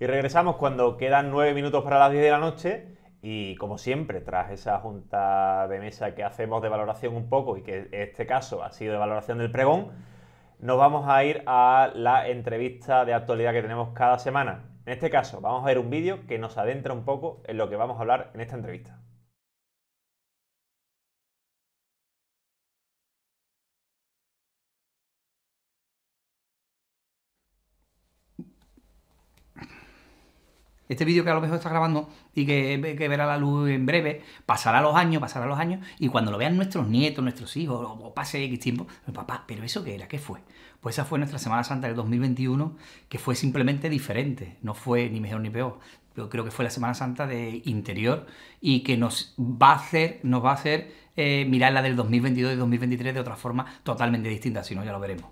Y regresamos cuando quedan nueve minutos para las 10 de la noche. Y como siempre, tras esa junta de mesa que hacemos de valoración un poco y que en este caso ha sido de valoración del pregón, nos vamos a ir a la entrevista de actualidad que tenemos cada semana. En este caso, vamos a ver un vídeo que nos adentra un poco en lo que vamos a hablar en esta entrevista. Este vídeo que a lo mejor está grabando y que, verá la luz en breve, pasará los años, pasará los años, y cuando lo vean nuestros nietos, nuestros hijos, o pase X tiempo, papá, ¿pero eso qué era? ¿Qué fue? Pues esa fue nuestra Semana Santa del 2021, que fue simplemente diferente, no fue ni mejor ni peor. Yo creo que fue la Semana Santa de interior y que nos va a hacer, nos va a hacer eh, mirar la del 2022 y 2023 de otra forma totalmente distinta, si no ya lo veremos.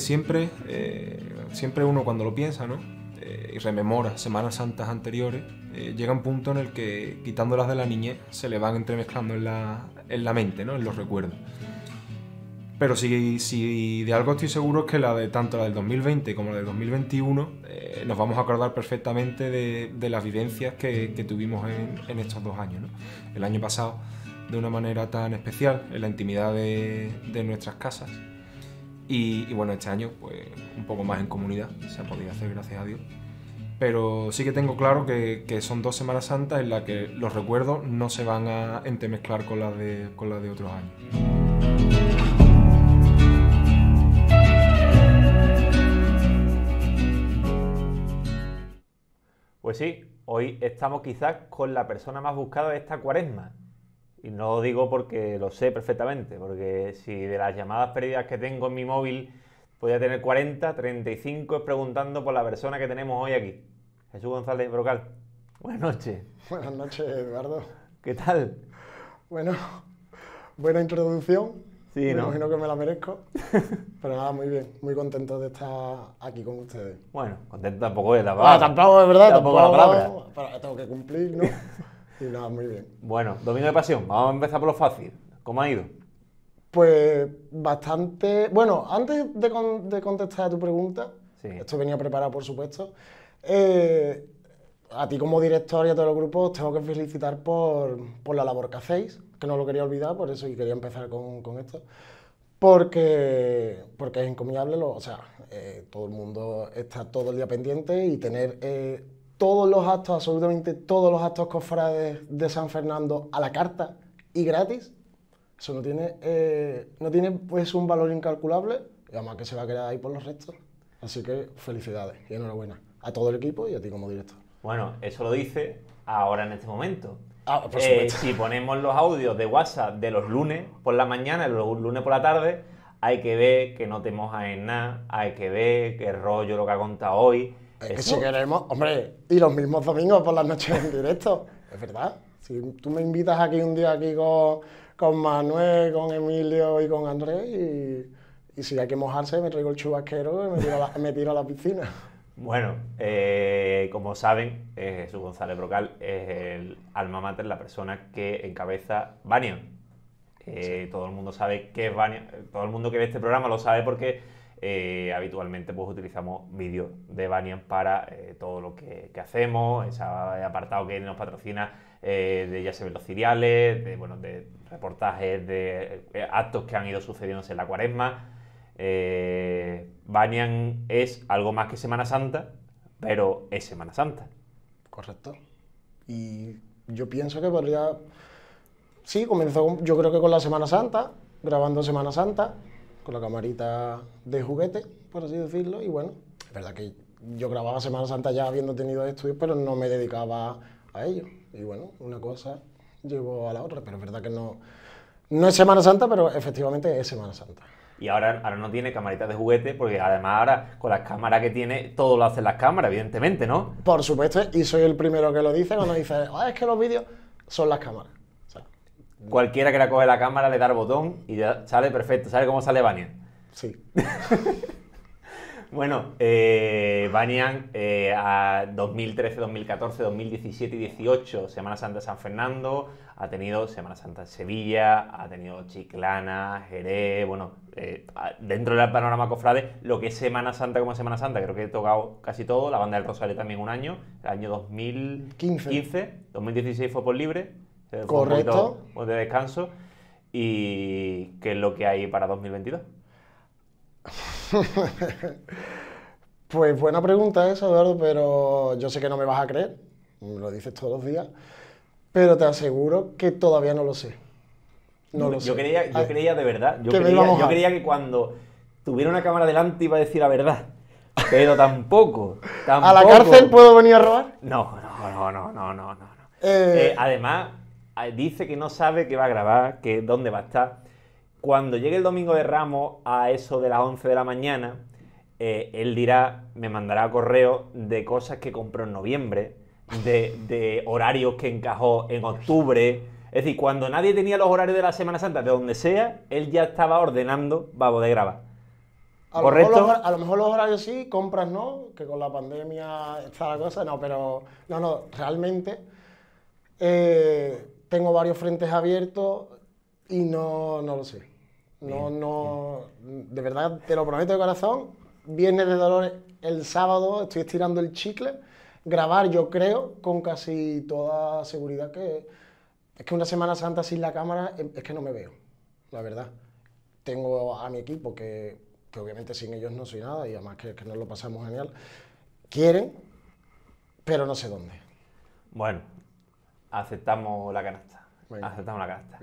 siempre, eh, siempre uno cuando lo piensa, eh, y rememora Semanas Santas anteriores, eh, llega un punto en el que quitándolas de la niñez se le van entremezclando en la, en la mente, En los recuerdos. Pero si, si, de algo estoy seguro es que la de tanto la del 2020 como la del 2021 nos vamos a acordar perfectamente de, las vivencias que, tuvimos en, estos dos años. El año pasado de una manera tan especial, en la intimidad de, de nuestras casas, y, bueno, este año, pues un poco más en comunidad, se ha podido hacer, gracias a Dios. Pero sí que tengo claro que, son dos Semanas Santas en las que los recuerdos no se van a entremezclar con las de, con las de otros años. Pues sí, hoy estamos quizás con la persona más buscada de esta cuaresma, y no lo digo porque lo sé perfectamente, porque si de las llamadas perdidas que tengo en mi móvil podía tener 40, 35 es preguntando por la persona que tenemos hoy aquí. Jesús González Brocal. Buenas noches. Buenas noches, Eduardo. ¿Qué tal? Bueno, buena introducción. me imagino que me la merezco. Pero nada, muy bien. Muy contento de estar aquí con ustedes. Bueno, contento tampoco de la palabra. tampoco de verdad, tampoco, tampoco la palabra. tengo que cumplir, ¿no? muy bien. Bueno, Domingo de Pasión, vamos a empezar por lo fácil. ¿Cómo ha ido? Pues bastante. Bueno, antes de, contestar a tu pregunta, esto venía preparado, por supuesto. Eh, a ti como director y a todos los grupos tengo que felicitar por, la labor que hacéis, que no lo quería olvidar, por eso y quería empezar con, esto, porque, porque es encomiable, o sea, eh, todo el mundo está todo el día pendiente y tener eh, todos los actos, absolutamente todos los actos cofrades de San Fernando a la carta y gratis, eso no tiene, eh, no tiene pues un valor incalculable y además que se va a quedar ahí por los restos. Así que felicidades y enhorabuena a todo el equipo y a ti como director. Bueno, eso lo dice ahora en este momento. Ah, eh, si ponemos los audios de WhatsApp de los lunes por la mañana y los lunes por la tarde, hay que ver que no te mojas en nada, hay que ver qué rollo lo que ha contado hoy, es que si queremos, hombre, y los mismos domingos por las noches en directo, es verdad. Si tú me invitas aquí un día aquí con, con Manuel, con Emilio y con Andrés, y, y, si hay que mojarse, me traigo el chubasquero y me tiro a la, piscina. Bueno, eh, como saben, eh, Jesús González Brocal es el alma mater, la persona que encabeza Banyan. Eh, todo el mundo sabe qué es Banyan. Todo el mundo que ve este programa lo sabe porque eh, habitualmente pues utilizamos vídeos de Banyan para eh, todo lo que, hacemos, ese eh, apartado que nos patrocina de ya se ven los ciriales, de, bueno, de reportajes de actos que han ido sucediéndose en la cuaresma. Banyan es algo más que Semana Santa, pero es Semana Santa. Correcto. Y yo pienso que podría... Sí, comenzó yo creo que con la Semana Santa, grabando Semana Santa, con la camarita de juguete, por así decirlo, y bueno, es verdad que yo grababa Semana Santa ya habiendo tenido estudios, pero no me dedicaba a ello. Y bueno, una cosa llevó a la otra, pero es verdad que no, no es Semana Santa, pero efectivamente es Semana Santa. Y ahora, ahora no tiene camarita de juguete, porque además ahora con las cámaras que tiene, todo lo hacen las cámaras, evidentemente, ¿no? Por supuesto, y soy el primero que lo dice cuando dice, ah, es que los vídeos son las cámaras cualquiera que la coge la cámara le da el botón y sale perfecto. ¿Sabe cómo sale Banyan? Sí. bueno, eh, eh a 2013, 2014, 2017 y 18, Semana Santa San Fernando, ha tenido Semana Santa en Sevilla, ha tenido Chiclana, Jerez, bueno, eh, dentro del panorama cofrade, lo que es Semana Santa como Semana Santa, creo que he tocado casi todo, la banda del Rosario también un año, el año 2015, 2016 fue por libre, Correcto. ...o de descanso. ¿Y qué es lo que hay para 2022? pues buena pregunta esa, Eduardo, pero yo sé que no me vas a creer, me lo dices todos los días, pero te aseguro que todavía no lo sé. No, lo yo, Creía, yo ah, creía de verdad, yo, creía, que cuando tuviera una cámara delante iba a decir la verdad. Pero tampoco, ¿A la cárcel puedo venir a robar? No, no, no, no, no, no. Eh. Eh, además, dice que no sabe qué va a grabar, que dónde va a estar. Cuando llegue el domingo de Ramos a eso de las 11 de la mañana, eh, él dirá, me mandará correo de cosas que compró en noviembre, de, horarios que encajó en octubre. Es decir, cuando nadie tenía los horarios de la Semana Santa, de donde sea, él ya estaba ordenando vamos, de grabar. A Lo mejor a lo mejor los horarios sí, compras no, que con la pandemia está la cosa, no, pero no, no, realmente. Eh, tengo varios frentes abiertos y no, no lo sé. No, no, de verdad, te lo prometo de corazón. Viernes de Dolores, el sábado estoy estirando el chicle. Grabar, yo creo, con casi toda seguridad que es que una Semana Santa sin la cámara em, es que no me veo, la verdad. Tengo a mi equipo que, que obviamente sin ellos no soy nada y además que, que nos lo pasamos genial. Quieren, pero no sé dónde. Bueno, aceptamos la canasta. Aceptamos la canasta.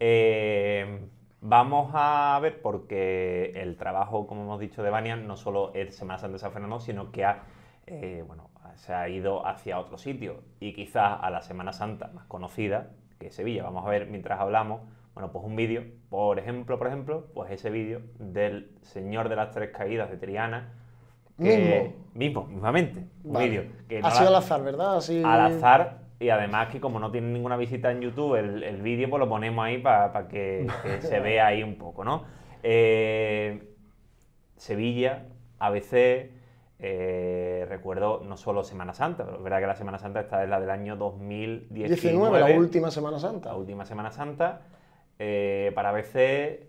Eh, vamos a ver, porque el trabajo, como hemos dicho, de Banian no solo es Semana Santa de San Fernando, sino que ha, eh, bueno, se ha ido hacia otro sitio y quizás a la Semana Santa más conocida, que es Sevilla. Vamos a ver mientras hablamos, bueno, pues un vídeo, por ejemplo, por ejemplo, pues ese vídeo del Señor de las Tres Caídas de Triana, que, mismo. Mismo, mismamente. Un vídeo. Que sido al azar, ¿verdad? Al azar, y además que como no tienen ninguna visita en YouTube, el, vídeo pues lo ponemos ahí para que, se vea ahí un poco, ¿no? Eh, Sevilla, ABC, eh, recuerdo no solo Semana Santa, pero es verdad que la Semana Santa esta es la del año 2019. 19, la última Semana Santa. La última Semana Santa. Eh, para ABC,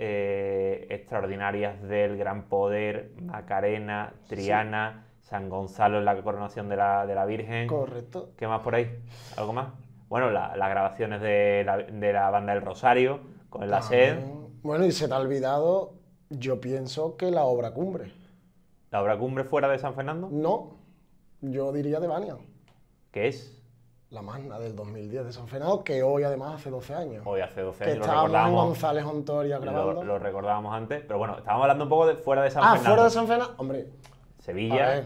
Extraordinarias del Gran Poder, Macarena, Triana, San Gonzalo en la coronación de la, Virgen. Correcto. ¿Qué más por ahí? ¿Algo más? Bueno, las grabaciones de la, banda El Rosario con la sed. Bueno, y se te ha olvidado, yo pienso que la obra cumbre. ¿La obra cumbre fuera de San Fernando? No, yo diría de Bania. ¿Qué es? La magna del 2010 de San Fernando, que hoy además hace 12 años. Hoy hace 12 años. Que estábamos en González Ontoria grabando. Lo, recordábamos antes, pero bueno, estábamos hablando un poco de fuera de San Fernando. Ah, fuera de San Fernando, hombre. Sevilla.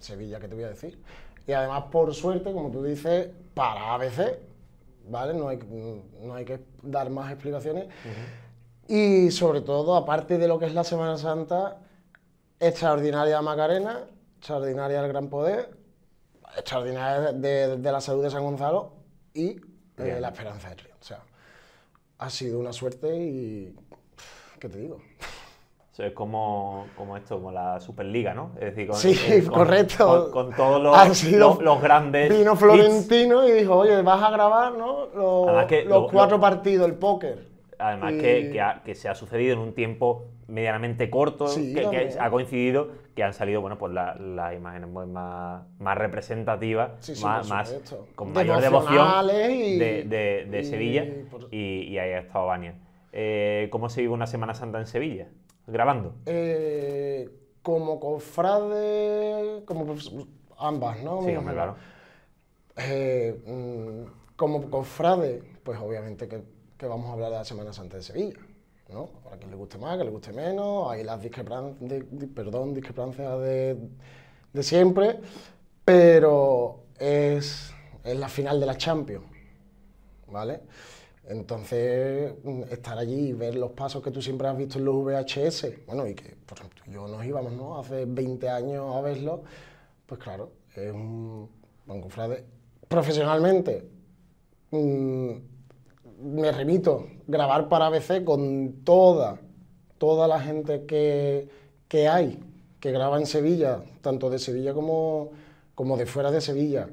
Sevilla, ¿qué te voy a decir? Y además, por suerte, como tú dices, para ABC, ¿vale? No hay, no hay que dar más explicaciones. Y sobre todo, aparte de lo que es la Semana Santa, extraordinaria Macarena, extraordinaria el Gran Poder, extraordinaria de, la salud de San Gonzalo y eh, la esperanza de río. O sea, ha sido una suerte y... ¿Qué te digo? es como, esto, como la Superliga, ¿no? Es decir, con, sí, eh, correcto. Con, todos los, los, grandes. Vino Florentino y dijo, oye, vas a grabar, ¿no? Los, cuatro partidos, el póker. Además que, se ha sucedido en un tiempo medianamente corto, que, ha coincidido, que han salido, bueno, pues las imágenes más, representativas, más, con mayor devoción de, Sevilla, y, ahí ha estado Bania. Eh, ¿Cómo se vive una Semana Santa en Sevilla? grabando? Eh, como cofrade, como pues, ambas, ¿no? Sí, hombre, claro. Eh, mm, como cofrade, pues obviamente que, vamos a hablar de la Semana Santa de Sevilla, ¿no? Para quien le guste más, que le guste menos, hay las discrepancias, de, perdón, discrepancias de, de siempre, pero es, es la final de la Champions, ¿vale? Entonces, mm, estar allí y ver los pasos que tú siempre has visto en los VHS, bueno, y que por ejemplo, yo nos íbamos, ¿no? Hace 20 años a verlo, pues claro, es un banco Profesionalmente, mm, me remito, grabar para ABC con toda, toda la gente que, hay, que graba en Sevilla, tanto de Sevilla como, como de fuera de Sevilla,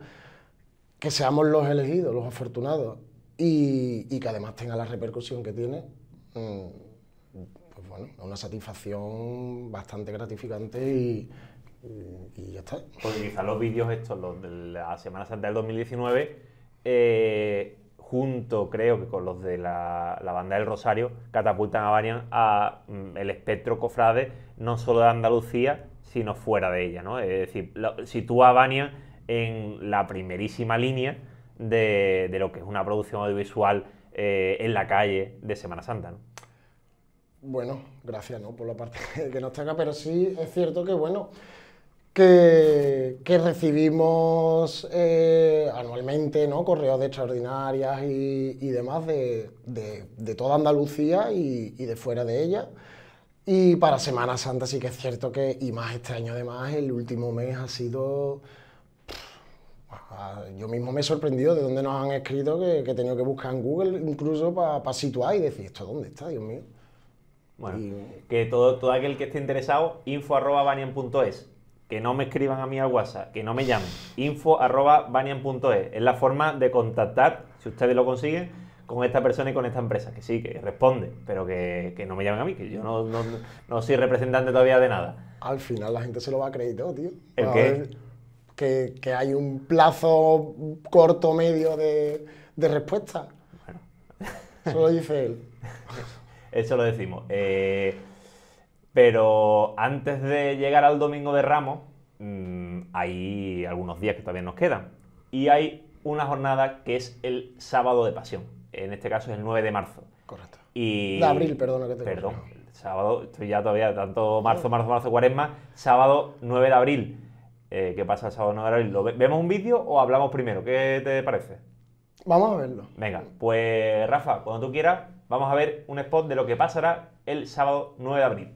que seamos los elegidos, los afortunados y, que además tenga la repercusión que tiene, mm, pues bueno, una satisfacción bastante gratificante y, ya está. Pues quizás los vídeos estos, los de la Semana Santa del 2019, eh, junto creo que con los de la, banda del Rosario, catapultan a Banyan a mm, el espectro cofrade, no solo de Andalucía, sino fuera de ella, ¿no? Es decir, sitúa a Bania en la primerísima línea de, lo que es una producción audiovisual eh, en la calle de Semana Santa. Bueno, gracias ¿no? por la parte que nos tenga, pero sí es cierto que, bueno, que, recibimos eh, anualmente ¿no? correos de extraordinarias y, demás de, toda Andalucía y, y de fuera de ella. Y para Semana Santa sí que es cierto que, y más este año además, el último mes ha sido yo mismo me he sorprendido de dónde nos han escrito que, he tenido que buscar en Google incluso para situar y decir, ¿esto dónde está, Dios mío? Bueno, que todo, todo aquel que esté interesado, info arroba Que no me escriban a mí al WhatsApp, que no me llamen. Info arroba .es, la forma de contactar, si ustedes lo consiguen, con esta persona y con esta empresa. Que sí, que responde, pero que, no me llamen a mí, que yo no, soy representante todavía de nada. Al final la gente se lo va a acreditar tío que, hay un plazo corto medio de, respuesta. Bueno. Eso lo dice él. Eso lo decimos. Eh, pero antes de llegar al domingo de Ramos, mm, hay algunos días que todavía nos quedan. Y hay una jornada que es el sábado de pasión. En este caso es el 9 de marzo. Correcto. Y, de abril, perdón Perdón, sábado, estoy ya todavía, tanto marzo, marzo, marzo, cuaresma, sábado 9 de abril. Eh, qué pasa el sábado 9 de abril. ¿Vemos un vídeo o hablamos primero? ¿Qué te parece? Vamos a verlo. Venga, pues Rafa, cuando tú quieras, vamos a ver un spot de lo que pasará el sábado 9 de abril.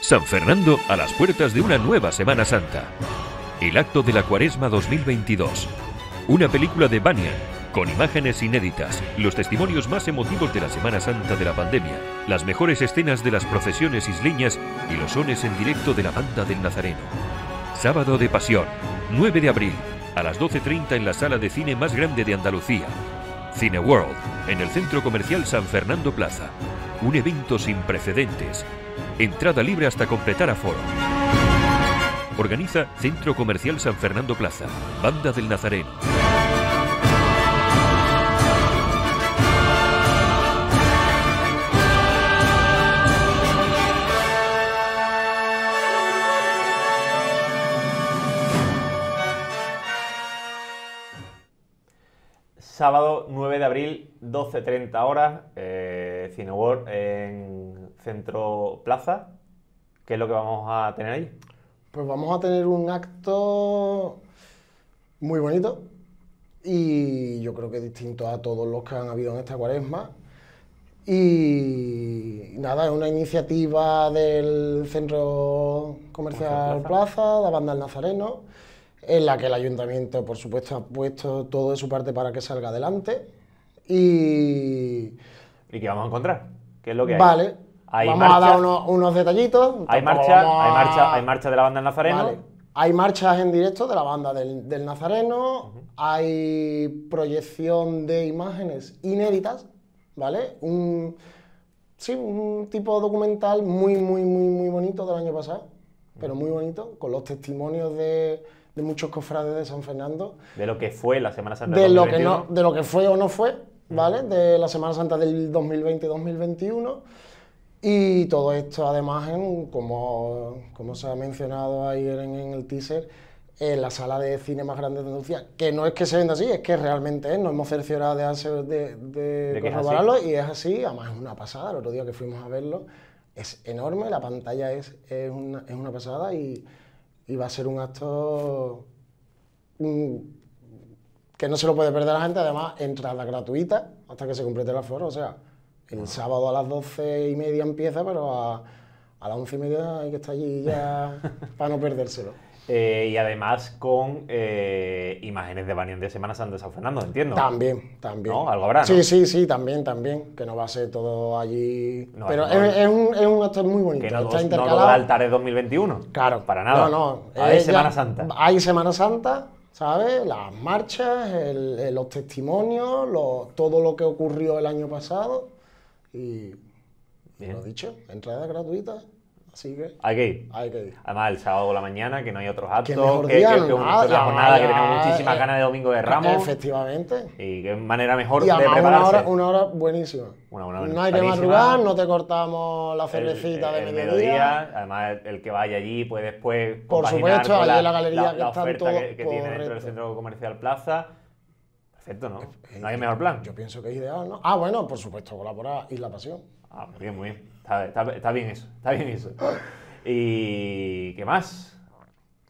San Fernando a las puertas de una nueva Semana Santa. El acto de la Cuaresma 2022. Una película de Banyan con imágenes inéditas, los testimonios más emotivos de la Semana Santa de la pandemia, las mejores escenas de las procesiones isleñas y los sones en directo de la banda del Nazareno. Sábado de Pasión, 9 de abril, a las 12.30 en la sala de cine más grande de Andalucía, Cine World, en el Centro Comercial San Fernando Plaza. Un evento sin precedentes. Entrada libre hasta completar aforo. Organiza Centro Comercial San Fernando Plaza, Banda del Nazareno. Sábado 9 de abril, 12.30 horas, eh, Cineworld en Centro Plaza. ¿Qué es lo que vamos a tener ahí? Pues vamos a tener un acto muy bonito y yo creo que distinto a todos los que han habido en esta cuaresma. Y nada, es una iniciativa del Centro Comercial Plaza. Plaza, la banda El Nazareno en la que el ayuntamiento, por supuesto, ha puesto todo de su parte para que salga adelante. Y. ¿Y qué vamos a encontrar? ¿Qué es lo que hay? Vale. vamos a dar unos, detallitos. Hay marcha, hay marcha, hay marcha de la banda del Nazareno. Hay marchas en directo de la banda del, Nazareno. Hay proyección de imágenes inéditas, ¿vale? sí, un tipo documental muy, muy, muy, muy bonito del año pasado. Pero muy bonito, con los testimonios de de muchos cofrades de San Fernando. De lo que fue la Semana Santa de Lo que no, de lo que fue o no fue, ¿vale? De la Semana Santa del 2020-2021. Y todo esto, además, en, como, como se ha mencionado ayer en, el teaser, en la sala de cine más grande de Andalucía. Que no es que se venda así, es que realmente es. Nos hemos cerciorado de, de, corroborarlo y es así. Además, es una pasada. El otro día que fuimos a verlo, es enorme. La pantalla es, es, una, es una pasada y y va a ser un acto mm, que no se lo puede perder la gente. Además, entrada gratuita hasta que se complete el aforo. O sea, el sábado a las doce y media empieza, pero a, a las once y media hay que estar allí ya para no perdérselo. Eh, y además con eh, imágenes de Banión de Semana Santa de San Fernando, entiendo. También, también. ¿No? Algo habrá. Sí, sí, sí, también, también. Que no va a ser todo allí. Pero es, un, es, acto muy bonito. Que no, está no lo da Altares 2021. Claro. Para nada. No, no. Hay ah, eh, Semana Santa. Hay Semana Santa, ¿sabes? Las marchas, los testimonios, todo lo que ocurrió el año pasado. Y. Bien. Lo dicho, entradas gratuitas. Hay que ir. Hay que Además, el sábado por la mañana, que no hay otros actos. que, es que, ah, jornada que tenemos muchísimas ganas de Domingo de Ramos. Efectivamente. Y qué manera mejor de prepararse. Una hora, una hora buenísima. no hay que madrugar, no te cortamos la cervecita de mediodía. Además, el que vaya allí puede después Por supuesto, allí la, en la galería que está oferta todo que, tiene dentro del centro comercial Plaza. Perfecto, ¿no? Eh, no hay eh, mejor plan. Yo pienso que es ideal, ¿no? Ah, bueno, por supuesto, colaborar y la pasión. Ah, muy bien, muy bien. Está, bien eso, está bien eso. ¿Y qué más?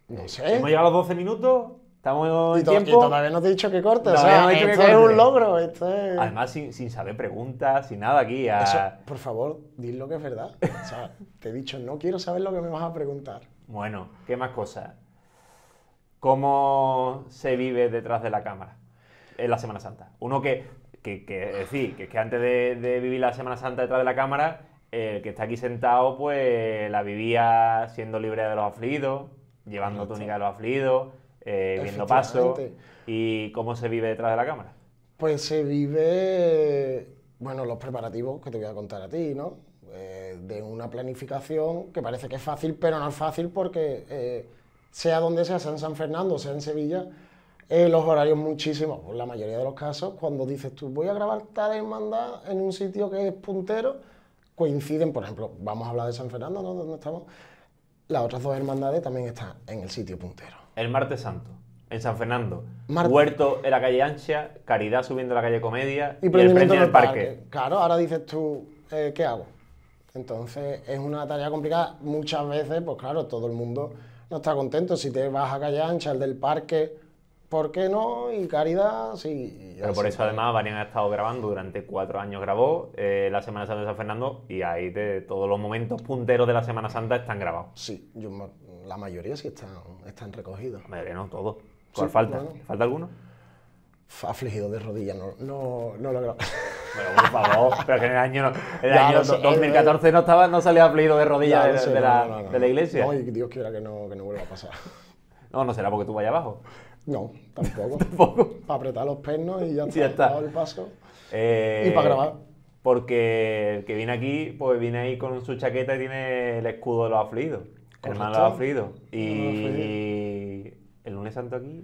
No eh, sé. Hemos llegado a los 12 minutos, estamos en tiempo. todavía no te he dicho que cortes, o esto que un logro. Esto Además, sin, saber preguntas, sin nada aquí. por favor, dilo que es verdad. O sea, te he dicho, no quiero saber lo que me vas a preguntar. Bueno, ¿qué más cosas? ¿Cómo se vive detrás de la cámara en la Semana Santa? Uno que, que, que es decir, que, antes de vivir la Semana Santa detrás de la cámara el que está aquí sentado, pues la vivía siendo libre de los aflidos llevando túnica de los aflidos, eh, viendo pasos. ¿Y cómo se vive detrás de la cámara? Pues se vive, bueno, los preparativos que te voy a contar a ti, ¿no? Eh, de una planificación que parece que es fácil, pero no es fácil porque eh, sea donde sea, sea en San Fernando, sea en Sevilla, los horarios muchísimos. en pues la mayoría de los casos, cuando dices tú voy a grabar tal hermandad en un sitio que es puntero, coinciden, por ejemplo, vamos a hablar de San Fernando, ¿no? ¿Dónde estamos? Las otras dos hermandades también están en el sitio puntero. El martes santo, en San Fernando. Huerto en la calle ancha, Caridad subiendo la calle Comedia y, el frente del parque. Claro, ahora dices tú, eh, ¿qué hago? Entonces es una tarea complicada. Muchas veces, pues claro, todo el mundo no está contento. Si te vas a calle ancha, el del parque ¿Por qué no? Y Caridad, sí. Pero por eso, además, Varian ha estado grabando durante cuatro años, grabó eh, la Semana Santa de San Fernando y ahí de todos los momentos punteros de la Semana Santa están grabados. Sí, la mayoría sí están, están recogidos. Madre no, todos. ¿Cuál falta? ¿Falta alguno? afligido de rodillas, no, no, no lo creo. Bueno, por favor, pero que en el año, 2014 no, estaba, no salía afligido de rodillas de, la, iglesia. No, y Dios quiera que no, que no vuelva a pasar. No, no será porque tú vayas abajo. No, tampoco. Para apretar los pernos y ya está. El paso. Eh, y para grabar. Porque el que viene aquí, pues viene ahí con su chaqueta y tiene el escudo de los afligidos. El de los afligidos. Y, el lunes santo aquí,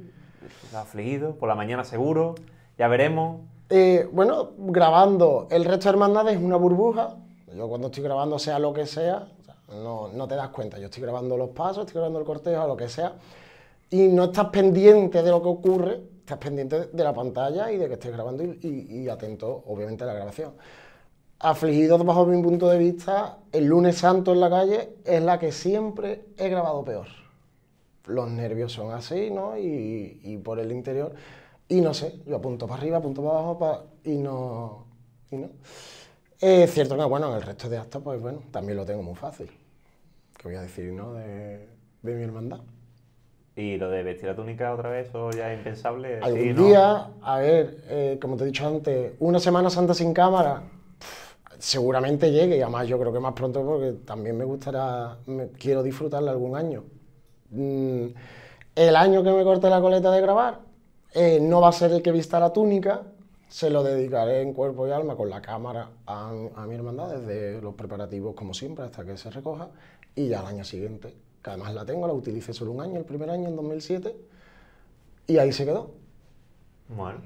los por la mañana seguro, ya veremos. Eh, bueno, grabando el resto de hermandades es una burbuja. Yo cuando estoy grabando, sea lo que sea, no, no te das cuenta. Yo estoy grabando los pasos, estoy grabando el cortejo, lo que sea y no estás pendiente de lo que ocurre, estás pendiente de la pantalla y de que estés grabando y, atento, obviamente, a la grabación. Afligidos bajo mi punto de vista, el lunes santo en la calle es la que siempre he grabado peor. Los nervios son así, ¿no? Y, por el interior. Y no sé, yo apunto para arriba, apunto para abajo para... y no... Y no. Es cierto que, bueno, en el resto de actos, pues bueno, también lo tengo muy fácil. ¿Qué voy a decir, no? De, de mi hermandad. Y lo de vestir la túnica otra vez, eso ya es impensable. Algún día, a ver, eh, como te he dicho antes, una semana santa sin cámara, seguramente llegue, y además yo creo que más pronto porque también me gustará, quiero disfrutarla algún año. Mm, el año que me corte la coleta de grabar, eh, no va a ser el que vista la túnica, se lo dedicaré en cuerpo y alma con la cámara a, a mi hermandad, desde los preparativos como siempre hasta que se recoja, y ya al año siguiente que además la tengo, la utilicé solo un año, el primer año, en 2007, y ahí se quedó. Bueno,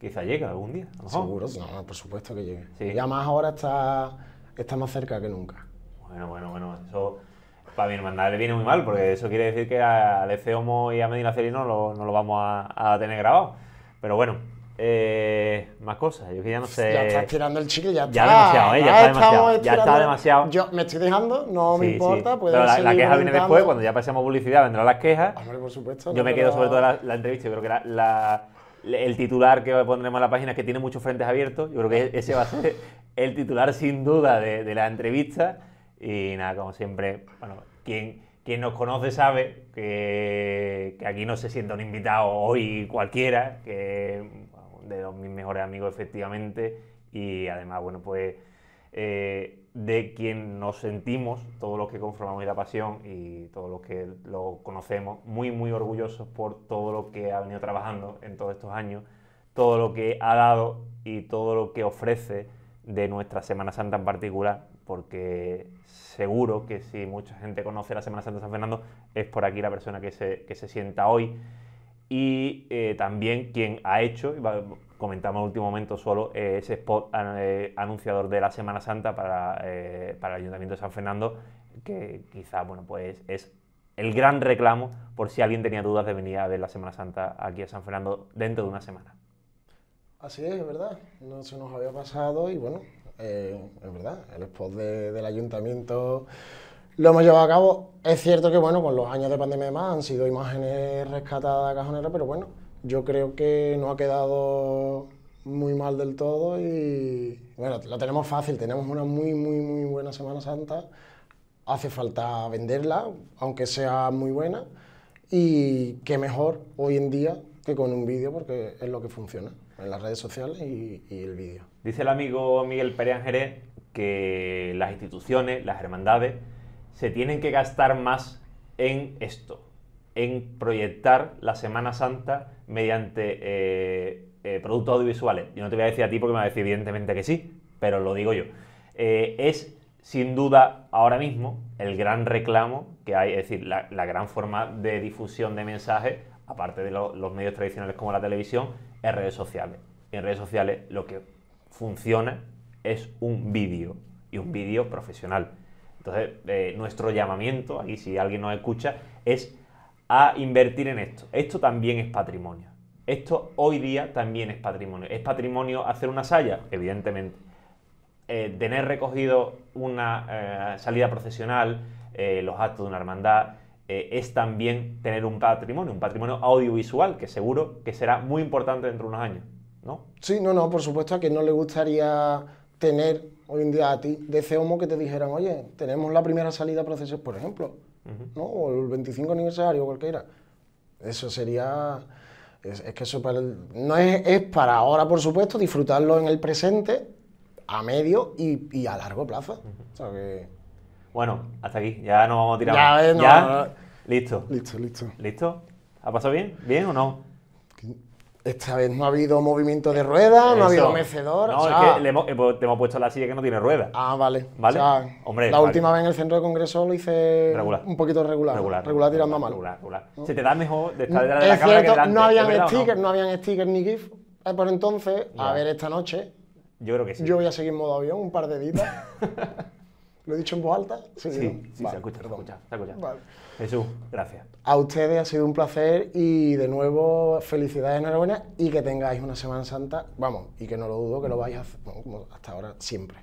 quizá llegue algún día. Seguro, por supuesto que llegue. Y además ahora está, está más cerca que nunca. Bueno, bueno, bueno, eso para mi hermandad le viene muy mal, porque eso quiere decir que al Eceomo y a Medina Celino no lo, vamos a tener grabado. Pero bueno, eh, más cosas, yo que ya no sé. Ya está tirando el chicle, ya está. Ya demasiado, Ya, está demasiado. Eh, ya está demasiado. Yo me estoy dejando, no me importa. Pero la, queja viene después, cuando ya pasemos publicidad, vendrán las quejas. por supuesto. Yo me quedo sobre todo la, la entrevista, yo creo que la, el titular que pondremos en la página es que tiene muchos frentes abiertos. Yo creo que ese va a ser el titular sin duda de, la entrevista. Y nada, como siempre, bueno, quien, quien nos conoce sabe que, que, aquí no se sienta un invitado hoy cualquiera, que de los, mis mejores amigos, efectivamente, y además, bueno, pues eh, de quien nos sentimos, todos los que conformamos la pasión y todos los que lo conocemos, muy, muy orgullosos por todo lo que ha venido trabajando en todos estos años, todo lo que ha dado y todo lo que ofrece de nuestra Semana Santa en particular, porque seguro que si mucha gente conoce la Semana Santa de San Fernando, es por aquí la persona que se, que se sienta hoy y eh, también quien ha hecho, comentamos en último momento solo, eh, ese spot eh, anunciador de la Semana Santa para, para, el Ayuntamiento de San Fernando, que quizá, bueno, pues es el gran reclamo por si alguien tenía dudas de venir a ver la Semana Santa aquí a San Fernando dentro de una semana. Así es, es verdad, no se nos había pasado y bueno, es verdad, el spot del Ayuntamiento lo hemos llevado a cabo. Es cierto que, bueno, con los años de pandemia y demás han sido imágenes rescatadas cajonera, pero bueno, yo creo que no ha quedado muy mal del todo y, bueno, lo tenemos fácil. Tenemos una muy, muy, muy buena Semana Santa. Hace falta venderla, aunque sea muy buena. Y qué mejor hoy en día que con un vídeo, porque es lo que funciona en las redes sociales y, el vídeo. Dice el amigo Miguel Pérez Ángeles que las instituciones, las hermandades, se tienen que gastar más en esto, en proyectar la Semana Santa mediante eh, eh, productos audiovisuales. Yo no te voy a decir a ti porque me va a decir evidentemente que sí, pero lo digo yo. Eh, es sin duda ahora mismo el gran reclamo que hay, es decir, la, gran forma de difusión de mensajes, aparte de los medios tradicionales como la televisión, es redes sociales. en redes sociales lo que funciona es un vídeo y un vídeo profesional. Entonces, eh, nuestro llamamiento, aquí si alguien nos escucha, es a invertir en esto. Esto también es patrimonio. Esto hoy día también es patrimonio. ¿Es patrimonio hacer una saya? Evidentemente. Eh, tener recogido una eh, salida procesional, los actos de una hermandad, es también tener un patrimonio, un patrimonio audiovisual, que seguro que será muy importante dentro de unos años, ¿no? Sí, no, no, por supuesto, que no le gustaría tener hoy en día a ti de ese que te dijeran, oye, tenemos la primera salida a procesos, por ejemplo, ¿no? o el 25 aniversario, cualquiera. Eso sería... Es, que eso para no es, para ahora, por supuesto, disfrutarlo en el presente, a medio y, a largo plazo. Bueno, hasta aquí. Ya no vamos a tirar. Ya, Listo. Listo, listo. ¿Listo? ¿Ha pasado bien? ¿Bien o no? Esta vez no ha habido movimiento de rueda, no ha habido mecedor. No, o sea, es que le hemos, te hemos puesto la silla que no tiene rueda. Ah, vale. ¿Vale? O sea, la última vez en el centro de congreso lo hice un poquito regular. Regular, regular tirando a mal. Regular, regular. Se te da mejor de estar mm, detrás de la cámara que cierto, No habían stickers, no? habían stickers ni GIF. Eh, por entonces, a ver esta noche. Yo creo que sí. Yo voy a seguir en modo avión un par de días. ¿Lo he dicho en voz alta? Sí, sí, se escucha, se escucha. Jesús, gracias. A ustedes ha sido un placer y de nuevo felicidades, enhorabuena y que tengáis una Semana Santa, vamos, y que no lo dudo que lo vais a hacer hasta ahora siempre.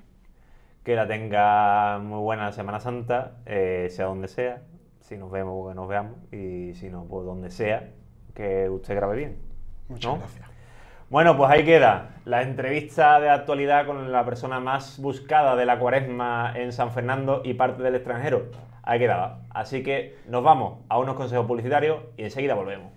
Que la tenga muy buena la Semana Santa, eh, sea donde sea, si nos vemos, que pues nos veamos, y si no, pues donde sea, que usted grabe bien. Muchas gracias. Bueno, pues ahí queda la entrevista de actualidad con la persona más buscada de la cuaresma en San Fernando y parte del extranjero. Ahí quedaba. Así que nos vamos a unos consejos publicitarios y enseguida volvemos.